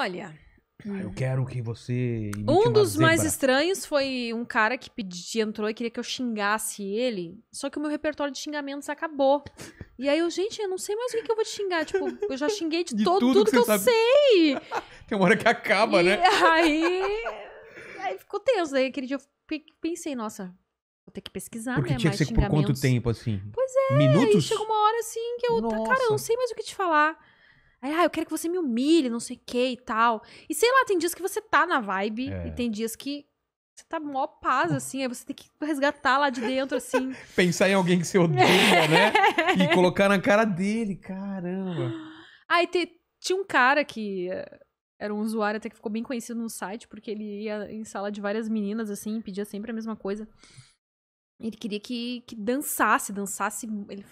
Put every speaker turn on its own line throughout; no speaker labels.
Olha. Ah, eu hum. quero que você. Um dos mais estranhos foi um cara que pedi, entrou e queria que eu xingasse ele. Só que o meu repertório de xingamentos acabou. E aí eu, gente, eu não sei mais o que, que eu vou te xingar. Tipo, eu já xinguei de, de todo, tudo, tudo que, que eu sabe. sei. Tem uma hora que acaba, e né? Aí. Aí ficou tenso. Daí aquele dia eu pensei, nossa, Vou ter que pesquisar, Porque né? Tinha mais que ser por quanto tempo, assim? Pois é, Minutos? chega uma hora assim que eu. Tá, nossa. Cara, eu não sei mais o que te falar. Aí, ah, eu quero que você me humilhe, não sei o que e tal. E sei lá, tem dias que você tá na vibe é. e tem dias que você tá mó paz, assim. Aí você tem que resgatar lá de dentro, assim. Pensar em alguém que você odeia, né? E colocar na cara dele, caramba. Aí te, tinha um cara que eh, era um usuário até que ficou bem conhecido no site, porque ele ia em sala de várias meninas, assim, e pedia sempre a mesma coisa. Ele queria que, que dançasse, dançasse. Ele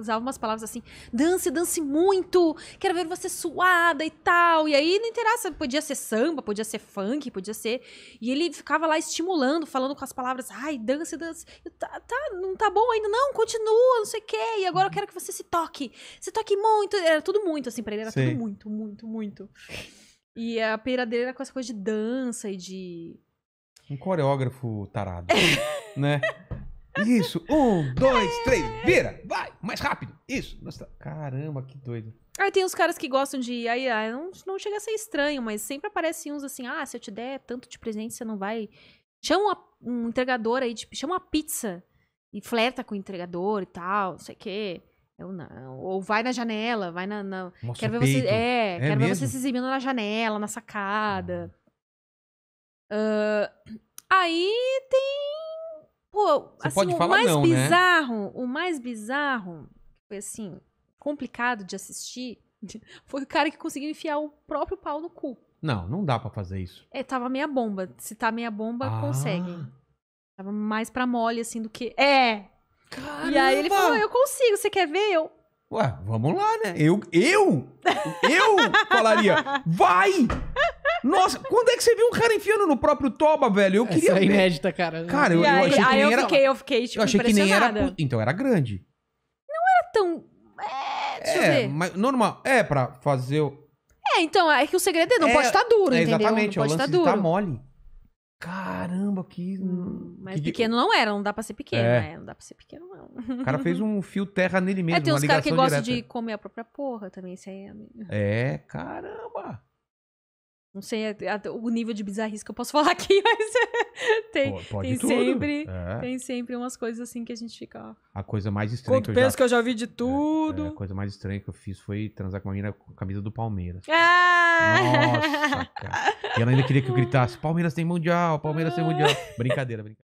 usava umas palavras assim, dance, dance muito, quero ver você suada e tal. E aí não interessa, podia ser samba, podia ser funk, podia ser. E ele ficava lá estimulando, falando com as palavras, ai, dance, dance. Tá, tá, não tá bom ainda, não, continua, não sei o quê. E agora eu quero que você se toque. Se toque muito. Era tudo muito, assim, pra ele, era Sim. tudo muito, muito, muito. E a pira dele era com essa coisa de dança e de. Um coreógrafo tarado, né? Isso. Um, dois, é. três. Vira. Vai. Mais rápido. Isso. Nossa, caramba, que doido. Aí ah, tem uns caras que gostam de. Aí, aí não, não chega a ser estranho, mas sempre aparecem uns assim: ah, se eu te der tanto de presente, você não vai. Chama um entregador aí, tipo, chama uma pizza e flerta com o entregador e tal, não sei o quê. Eu não. Ou vai na janela, vai na. na... É, é quero ver você. É, é quero mesmo? ver você se exibindo na janela, na sacada. Ah. Uh, aí tem assim, pode falar o mais não, né? bizarro, né? o mais bizarro, foi assim, complicado de assistir, foi o cara que conseguiu enfiar o próprio pau no cu. Não, não dá para fazer isso. É, tava meia bomba. Se tá meia bomba, ah. consegue. Tava mais pra mole, assim, do que. É! Caramba. E aí ele falou: eu consigo, você quer ver? Eu. Ué, vamos lá, né? Eu, eu, eu falaria, vai! Nossa, quando é que você viu um cara enfiando no próprio toba, velho? Eu Essa queria é ver. inédita, cara. Cara, eu, eu aí, achei que aí nem eu era... Fiquei, eu fiquei, tipo, eu achei que nem era... Então, era grande. Não era tão... É, deixa é, eu ver. mas normal. É, pra fazer... O... É, então, é que o segredo é não é, pode estar duro, é, entendeu? Exatamente, não é pode é, estar tá duro. Tá mole. Caramba, que. Hum, mas que... pequeno não era, não dá pra ser pequeno, é. né? Não dá pra ser pequeno, não. O cara fez um fio terra nele é, mesmo. É, tem uns caras que gostam de comer a própria porra também, isso aí é. É, caramba! Não sei a, a, o nível de bizarrice que eu posso falar aqui, mas é, tem, Pô, tem sempre, é. tem sempre umas coisas assim que a gente fica. Ó. A coisa mais estranha. Quanto que eu penso já... que eu já vi de tudo. É, é, a coisa mais estranha que eu fiz foi transar com uma menina com a camisa do Palmeiras. Ah! Nossa, cara. E ela ainda queria que eu gritasse: Palmeiras tem mundial, Palmeiras tem mundial. Brincadeira, brincadeira.